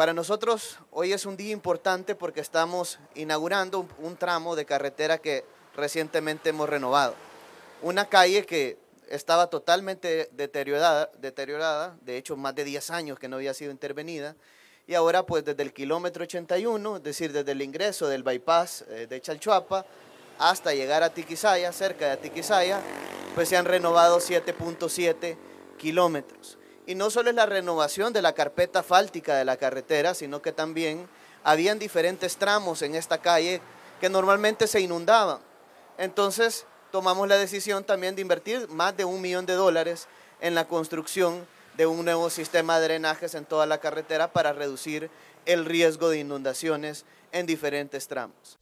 Para nosotros hoy es un día importante porque estamos inaugurando un, tramo de carretera que recientemente hemos renovado. Una calle que estaba totalmente deteriorada, deteriorada, de hecho más de 10 años que no había sido intervenida, y ahora pues desde el kilómetro 81, es decir, desde el ingreso del bypass eh, de Chalchuapa hasta llegar a Tiquisaya, cerca de Tiquisaya, pues se han renovado 7.7 kilómetros. Y no solo es la renovación de la carpeta fáltica de la carretera, sino que también habían diferentes tramos en esta calle que normalmente se inundaban. Entonces tomamos la decisión también de invertir más de un millón de dólares en la construcción de un nuevo sistema de drenajes en toda la carretera para reducir el riesgo de inundaciones en diferentes tramos.